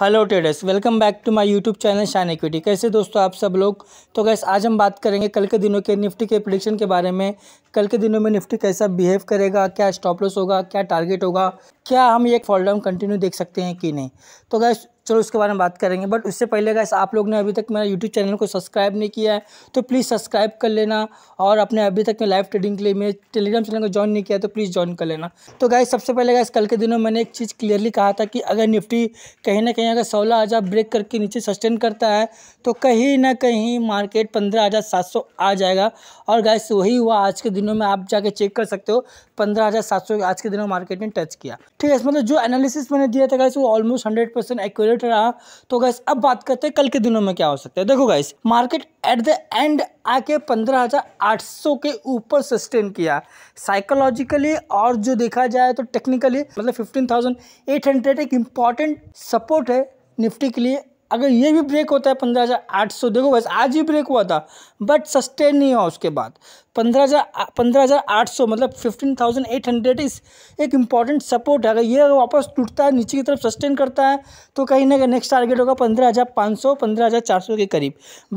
hello traders welcome back to my YouTube channel Shaan equity कैसे दोस्तों आप सब लोग तो गैस आज हम बात करेंगे कल के दिनों के निफ्टी के प्रडिक्शन के बारे में कल के दिनों में निफ्टी कैसा बिहेव करेगा क्या स्टॉप लॉस होगा क्या टारगेट होगा क्या हम ये फॉल डाउन कंटिन्यू देख सकते हैं कि नहीं तो गैस चलो उसके बारे में बात करेंगे बट उससे पहले गए आप लोग ने अभी तक मेरा यूट्यूब चैनल को सब्सक्राइब नहीं किया है तो प्लीज़ सब्सक्राइब कर लेना और अपने अभी तक मैं लाइव ट्रेडिंग के लिए मेरे टेलीग्राम चैनल को ज्वाइन नहीं किया तो प्लीज़ ज्वाइन कर लेना तो गाय सबसे पहले गए कल के दिनों मैंने एक चीज़ क्लियरली कहा था कि अगर निफ्टी कहीं ना कहीं अगर सोलह हज़ार ब्रेक करके नीचे सस्टेन करता है तो कहीं ना कहीं मार्केट पंद्रह हज़ार सात सौ आ जाएगा और गैस वही हुआ आज के दिनों में आप जाके चेक कर सकते हो पंद्रह हज़ार सात सौ आज के दिनों मार्केट ने टच किया ठीक है मतलब जो एनालिसिस मैंने दिया था गैस वो almost hundred percent accurate market रहा तो गैस अब बात करते हैं कल के दिनों में क्या हो सकता है देखो guess market at the end आके 15,800 के ऊपर सस्टेन किया साइकोलॉजिकली और जो देखा जाए तो टेक्निकली मतलब 15,800 एक इम्पॉर्टेंट सपोर्ट है निफ्टी के लिए अगर ये भी ब्रेक होता है पंद्रह हज़ार आठ सौ देखो बस आज ही ब्रेक हुआ था बट सस्टेन नहीं हुआ उसके बाद पंद्रह हज़ार पंद्रह हज़ार आठ सौ मतलब फिफ्टीन थाउजेंड एट हंड्रेड इस एक इम्पॉर्टेंट सपोर्ट है अगर ये वापस टूटता है नीचे की तरफ सस्टेन करता है तो कहीं ना कहीं नेक्स्ट टारगेट होगा पंद्रह हज़ार पाँच सौ पंद्रह हज़ार चार सौ के करीब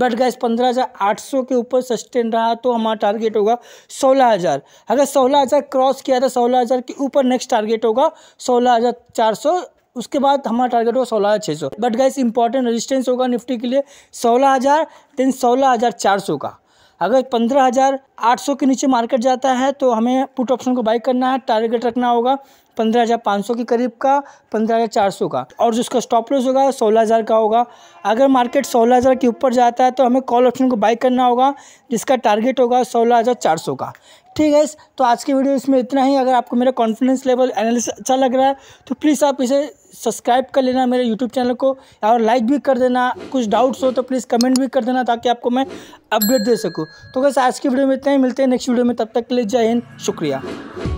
बट गैस पंद्रह हज़ार आठ सौ के ऊपर सस्टेन रहा तो हमारा टारगेट होगा सोलह हज़ार अगर सोलह हज़ार क्रॉस किया तो सोलह हज़ार के ऊपर नेक्स्ट टारगेट होगा सोलह हज़ार चार सौ उसके बाद हमारा टारगेट होगा सोलह हज़ार छः सौ बट गाइस इंपॉर्टेंट रेजिस्टेंस होगा निफ्टी के लिए सोलह हज़ार देन सोलह हज़ार चार सौ का अगर पंद्रह हज़ार आठ सौ के नीचे मार्केट जाता है तो हमें पुट ऑप्शन को बाई करना है टारगेट रखना होगा पंद्रह हज़ार पाँच सौ के करीब का पंद्रह हज़ार चार सौ का और जिसका स्टॉप लॉस होगा सोलह हज़ार का होगा अगर मार्केट सोलह हज़ार के ऊपर जाता है तो हमें कॉल ऑप्शन को बाई करना होगा जिसका टारगेट होगा सोलह हज़ार चार सौ का ठीक है तो आज की वीडियो इसमें इतना ही अगर आपको मेरा कॉन्फिडेंस लेवल एनालिसिस अच्छा लग रहा है तो प्लीज़ आप इसे सब्सक्राइब कर लेना मेरे यूट्यूब चैनल को और लाइक भी कर देना कुछ डाउट्स हो तो प्लीज़ कमेंट भी कर देना ताकि आपको मैं अपडेट दे सकूँ तो बस आज की वीडियो में इतना ही मिलते हैं नेक्स्ट वीडियो में तब तक के लिए जय हिंद शुक्रिया